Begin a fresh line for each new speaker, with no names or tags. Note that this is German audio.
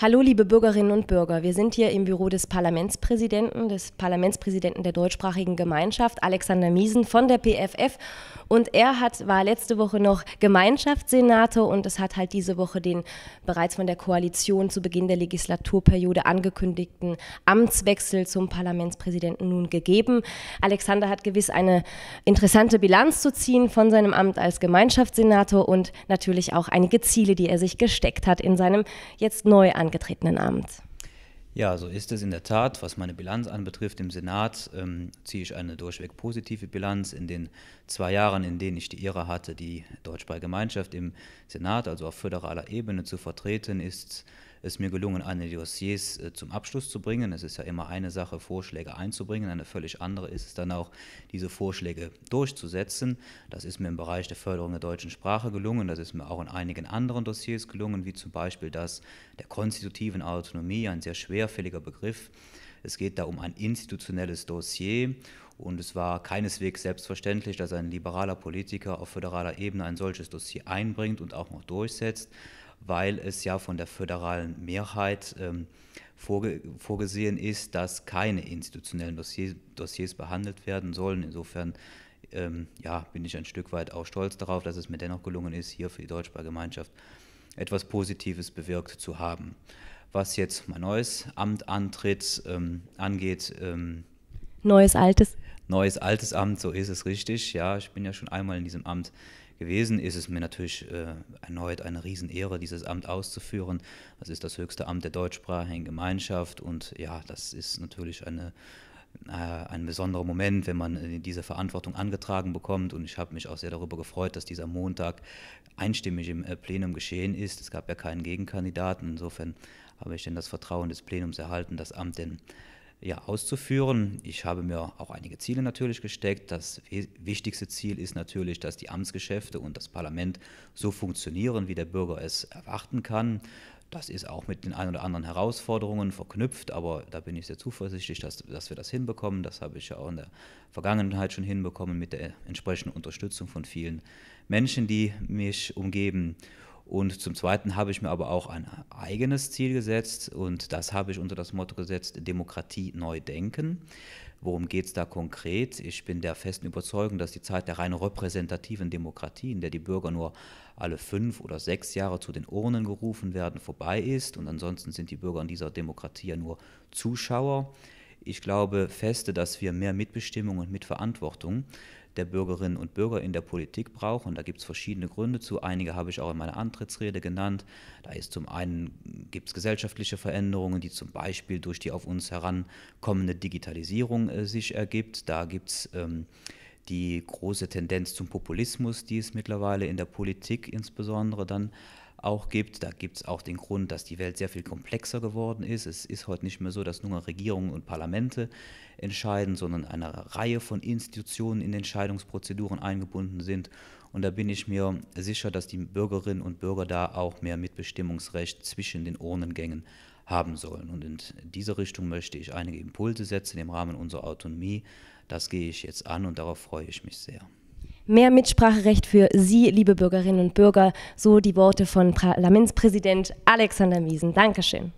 Hallo, liebe Bürgerinnen und Bürger. Wir sind hier im Büro des Parlamentspräsidenten, des Parlamentspräsidenten der deutschsprachigen Gemeinschaft, Alexander Miesen von der PFF. Und er hat, war letzte Woche noch Gemeinschaftssenator und es hat halt diese Woche den bereits von der Koalition zu Beginn der Legislaturperiode angekündigten Amtswechsel zum Parlamentspräsidenten nun gegeben. Alexander hat gewiss eine interessante Bilanz zu ziehen von seinem Amt als Gemeinschaftssenator und natürlich auch einige Ziele, die er sich gesteckt hat in seinem jetzt neu an angetretenen Amt.
Ja, so ist es in der Tat. Was meine Bilanz anbetrifft im Senat, ähm, ziehe ich eine durchweg positive Bilanz. In den zwei Jahren, in denen ich die Ehre hatte, die Deutschsprachige Gemeinschaft im Senat, also auf föderaler Ebene zu vertreten, ist es mir gelungen, eine Dossiers äh, zum Abschluss zu bringen. Es ist ja immer eine Sache, Vorschläge einzubringen, eine völlig andere ist es dann auch, diese Vorschläge durchzusetzen. Das ist mir im Bereich der Förderung der deutschen Sprache gelungen, das ist mir auch in einigen anderen Dossiers gelungen, wie zum Beispiel das der konstitutiven Autonomie, ein sehr schwerfälliger Begriff. Es geht da um ein institutionelles Dossier und es war keineswegs selbstverständlich, dass ein liberaler Politiker auf föderaler Ebene ein solches Dossier einbringt und auch noch durchsetzt weil es ja von der föderalen Mehrheit ähm, vorge vorgesehen ist, dass keine institutionellen Dossier Dossiers behandelt werden sollen. Insofern ähm, ja, bin ich ein Stück weit auch stolz darauf, dass es mir dennoch gelungen ist, hier für die Deutschsprachgemeinschaft etwas Positives bewirkt zu haben. Was jetzt mein neues Amt antritt, ähm, angeht. Ähm, neues, altes. Neues, altes Amt, so ist es richtig. Ja, ich bin ja schon einmal in diesem Amt gewesen ist es mir natürlich äh, erneut eine Riesenehre, dieses Amt auszuführen. Das ist das höchste Amt der deutschsprachigen Gemeinschaft und ja, das ist natürlich eine, äh, ein besonderer Moment, wenn man äh, diese Verantwortung angetragen bekommt. Und ich habe mich auch sehr darüber gefreut, dass dieser Montag einstimmig im äh, Plenum geschehen ist. Es gab ja keinen Gegenkandidaten. Insofern habe ich denn das Vertrauen des Plenums erhalten, das Amt denn ja, auszuführen. Ich habe mir auch einige Ziele natürlich gesteckt. Das wichtigste Ziel ist natürlich, dass die Amtsgeschäfte und das Parlament so funktionieren, wie der Bürger es erwarten kann. Das ist auch mit den ein oder anderen Herausforderungen verknüpft, aber da bin ich sehr zuversichtlich, dass, dass wir das hinbekommen. Das habe ich ja auch in der Vergangenheit schon hinbekommen mit der entsprechenden Unterstützung von vielen Menschen, die mich umgeben. Und zum Zweiten habe ich mir aber auch ein eigenes Ziel gesetzt und das habe ich unter das Motto gesetzt, Demokratie neu denken. Worum geht es da konkret? Ich bin der festen Überzeugung, dass die Zeit der rein repräsentativen Demokratie, in der die Bürger nur alle fünf oder sechs Jahre zu den Urnen gerufen werden, vorbei ist und ansonsten sind die Bürger in dieser Demokratie ja nur Zuschauer. Ich glaube feste, dass wir mehr Mitbestimmung und Mitverantwortung der Bürgerinnen und Bürger in der Politik brauchen. Da gibt es verschiedene Gründe zu. Einige habe ich auch in meiner Antrittsrede genannt. Da ist zum einen gibt es gesellschaftliche Veränderungen, die zum Beispiel durch die auf uns herankommende Digitalisierung äh, sich ergibt. Da gibt es ähm, die große Tendenz zum Populismus, die es mittlerweile in der Politik insbesondere dann äh, auch gibt. Da gibt es auch den Grund, dass die Welt sehr viel komplexer geworden ist. Es ist heute nicht mehr so, dass nur Regierungen und Parlamente entscheiden, sondern eine Reihe von Institutionen in Entscheidungsprozeduren eingebunden sind. Und da bin ich mir sicher, dass die Bürgerinnen und Bürger da auch mehr Mitbestimmungsrecht zwischen den Urnengängen haben sollen. Und in dieser Richtung möchte ich einige Impulse setzen im Rahmen unserer Autonomie. Das gehe ich jetzt an und darauf freue ich mich sehr.
Mehr Mitspracherecht für Sie, liebe Bürgerinnen und Bürger, so die Worte von Parlamentspräsident Alexander Miesen. Dankeschön.